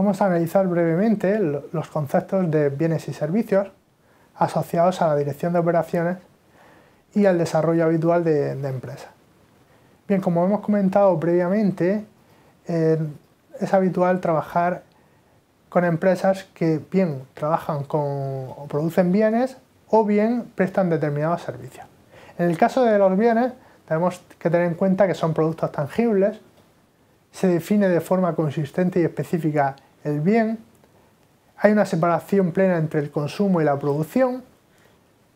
Vamos a analizar brevemente los conceptos de bienes y servicios asociados a la dirección de operaciones y al desarrollo habitual de, empresas. Bien, como hemos comentado previamente, eh, es habitual trabajar con empresas que bien trabajan con o producen bienes o bien prestan determinados servicios. En el caso de los bienes, tenemos que tener en cuenta que son productos tangibles, se define de forma consistente y específica el bien, hay una separación plena entre el consumo y la producción,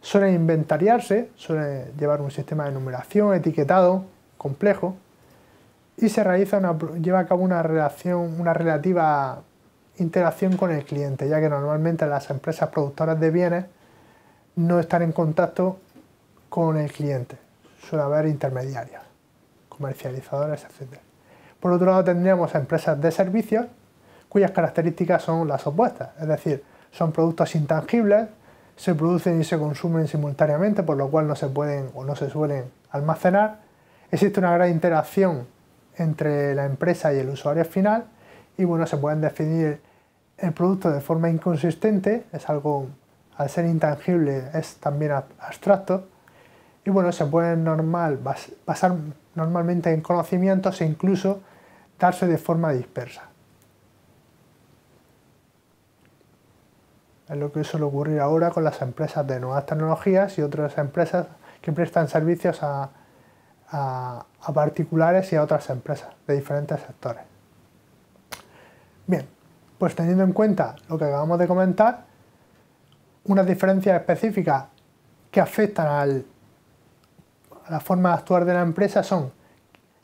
suele inventariarse, suele llevar un sistema de numeración, etiquetado, complejo, y se realiza una, lleva a cabo una, relación, una relativa interacción con el cliente, ya que normalmente las empresas productoras de bienes no están en contacto con el cliente, suele haber intermediarios, comercializadores, etc. Por otro lado tendríamos a empresas de servicios, cuyas características son las opuestas, es decir, son productos intangibles, se producen y se consumen simultáneamente, por lo cual no se pueden o no se suelen almacenar, existe una gran interacción entre la empresa y el usuario final y bueno, se pueden definir el producto de forma inconsistente, es algo, al ser intangible, es también abstracto y bueno, se pueden normal, basar normalmente en conocimientos e incluso darse de forma dispersa. Es lo que suele ocurrir ahora con las empresas de nuevas tecnologías y otras empresas que prestan servicios a, particulares y a otras empresas de diferentes sectores. Bien, pues teniendo en cuenta lo que acabamos de comentar, unas diferencias específicas que afectan a la forma de actuar de la empresa son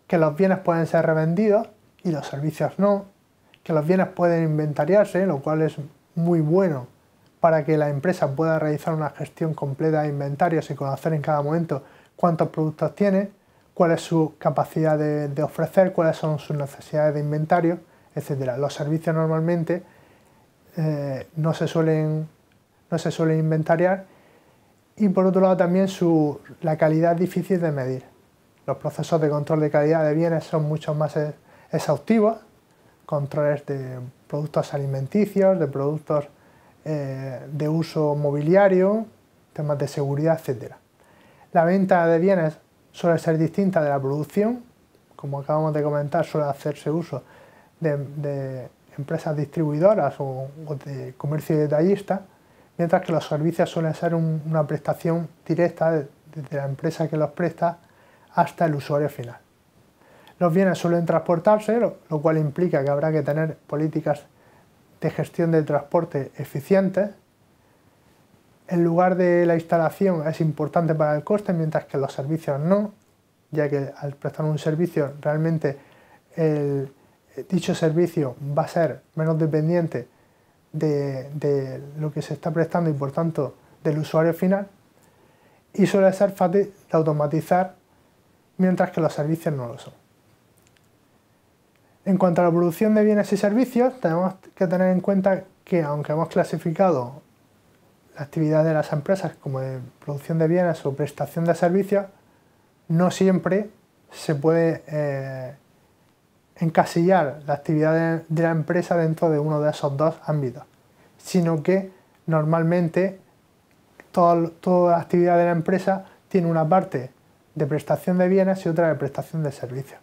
que los bienes pueden ser revendidos y los servicios no, que los bienes pueden inventariarse, lo cual es muy bueno para que la empresa pueda realizar una gestión completa de inventarios y conocer en cada momento cuántos productos tiene, cuál es su capacidad de, ofrecer, cuáles son sus necesidades de inventario, etc. Los servicios normalmente eh, no, se suelen, no se inventariar y por otro lado también su, la calidad es difícil de medir. Los procesos de control de calidad de bienes son mucho más e, exhaustivos, controles de productos alimenticios, de productos eh, de uso mobiliario, temas de seguridad, etc. La venta de bienes suele ser distinta de la producción, como acabamos de comentar, suele hacerse uso de, empresas distribuidoras o, de comercio detallista, mientras que los servicios suelen ser una prestación directa desde la empresa que los presta hasta el usuario final. Los bienes suelen transportarse, lo cual implica que habrá que tener políticas de gestión del transporte eficiente, El lugar de la instalación es importante para el coste, mientras que los servicios no, ya que al prestar un servicio realmente el, eh, dicho servicio va a ser menos dependiente de, de lo que se está prestando y por tanto del usuario final. Y suele ser fácil de automatizar, mientras que los servicios no lo son. En cuanto a la producción de bienes y servicios, tenemos que tener en cuenta que aunque hemos clasificado la actividad de las empresas como de producción de bienes o prestación de servicios, no siempre se puede eh, encasillar la actividad de, la empresa dentro de uno de esos dos ámbitos, sino que normalmente toda la actividad de la empresa tiene una parte de prestación de bienes y otra de prestación de servicios.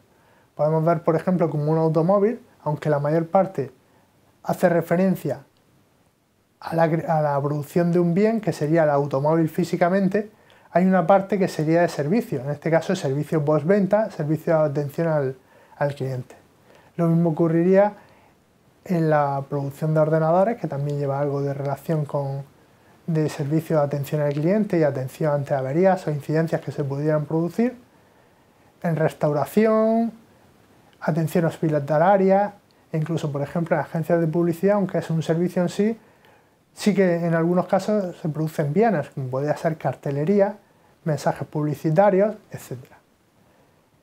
Podemos ver, por ejemplo, como un automóvil, aunque la mayor parte hace referencia a la, producción de un bien, que sería el automóvil físicamente, hay una parte que sería de servicio, en este caso servicio postventa, servicio de atención al, al, cliente. Lo mismo ocurriría en la producción de ordenadores, que también lleva algo de relación con de servicio de atención al cliente y atención ante averías o incidencias que se pudieran producir, en restauración, atención hospitalaria, e incluso, por ejemplo, en agencias de publicidad, aunque es un servicio en sí, sí que en algunos casos se producen bienes, como podría ser cartelería, mensajes publicitarios, etc.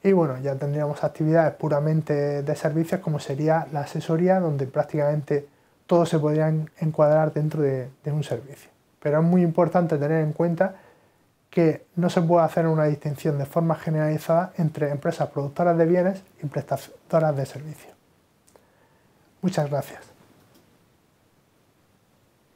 Y bueno, ya tendríamos actividades puramente de servicios, como sería la asesoría, donde prácticamente todo se podría encuadrar dentro de, de un servicio. Pero es muy importante tener en cuenta que no se puede hacer una distinción de forma generalizada entre empresas productoras de bienes y prestadoras de servicios. Muchas gracias.